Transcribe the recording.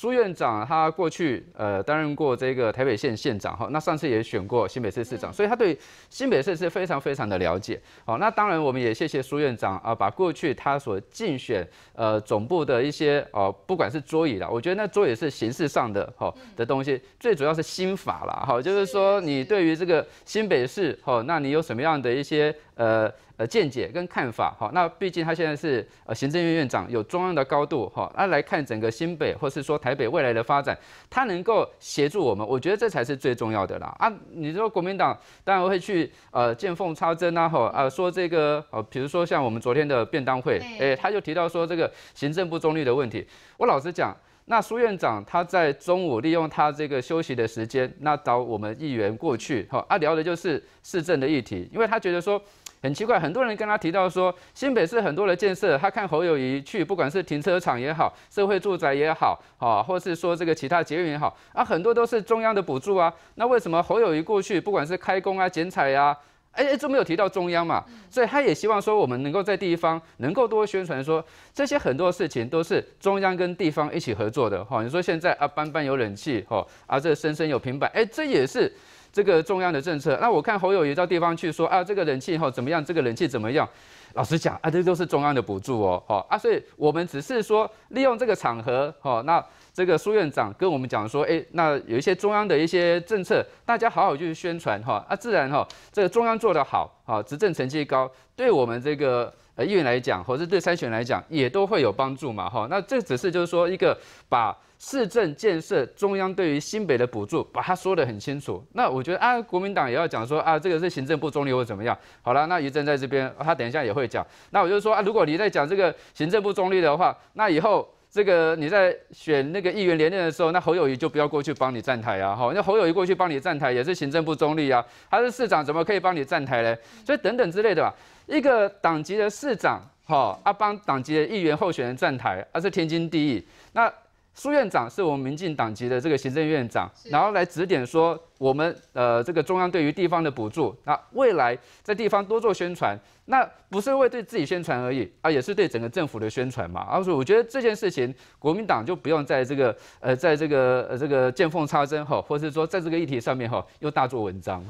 苏院长他过去呃担任过这个台北县县长哈，那上次也选过新北市市长，所以他对新北市是非常非常的了解哦。那当然我们也谢谢苏院长啊，把过去他所竞选呃总部的一些哦，不管是桌椅啦，我觉得那桌椅是形式上的哈的东西，最主要是心法啦哈，就是说你对于这个新北市哈，那你有什么样的一些呃呃见解跟看法哈？那毕竟他现在是呃行政院院长，有中央的高度哈，那来看整个新北或是说台。台北未来的发展，他能够协助我们，我觉得这才是最重要的啦啊！你说国民党当然会去呃见缝插针呐，吼啊说这个哦，比如说像我们昨天的便当会，哎，他就提到说这个行政不中立的问题。我老实讲，那苏院长他在中午利用他这个休息的时间，那找我们议员过去，哈，啊聊的就是市政的议题，因为他觉得说。很奇怪，很多人跟他提到说，新北市很多的建设，他看侯友谊去，不管是停车场也好，社会住宅也好，哈，或是说这个其他捷运也好，啊，很多都是中央的补助啊。那为什么侯友谊过去，不管是开工啊、剪彩呀，哎哎都没有提到中央嘛？所以他也希望说，我们能够在地方能够多宣传说，这些很多事情都是中央跟地方一起合作的，哈。你说现在啊，班班有冷气，哈，啊，这深深有平板，哎，这也是。这个中央的政策，那我看侯友宜到地方去说啊，这个冷气后怎么样？这个冷气怎么样？老实讲啊，这都是中央的补助哦，好啊，所以我们只是说利用这个场合，哦，那这个苏院长跟我们讲说，哎，那有一些中央的一些政策，大家好好去宣传，哈，啊，自然哈，这个中央做得好，哈，执政成绩高，对我们这个呃议员来讲，或是对参选来讲，也都会有帮助嘛，哈，那这只是就是说一个把市政建设中央对于新北的补助，把它说的很清楚，那我觉得啊，国民党也要讲说啊，这个是行政不中立或怎么样，好了，那于正在这边，他等一下也会。会讲，那我就说啊，如果你在讲这个行政不中立的话，那以后这个你在选那个议员连任的时候，那侯友谊就不要过去帮你站台啊，哈，那侯友谊过去帮你站台也是行政不中立啊，他是市长怎么可以帮你站台呢？所以等等之类的吧，一个党籍的市长，好啊，帮党籍的议员候选人站台，啊、是天经地义。那苏院长是我们民进党籍的这个行政院长，然后来指点说我们呃这个中央对于地方的补助，那未来在地方多做宣传，那不是为对自己宣传而已啊，也是对整个政府的宣传嘛。而以我觉得这件事情国民党就不用在这个呃在这个呃这个见缝插针哈，或者是说在这个议题上面哈又大做文章。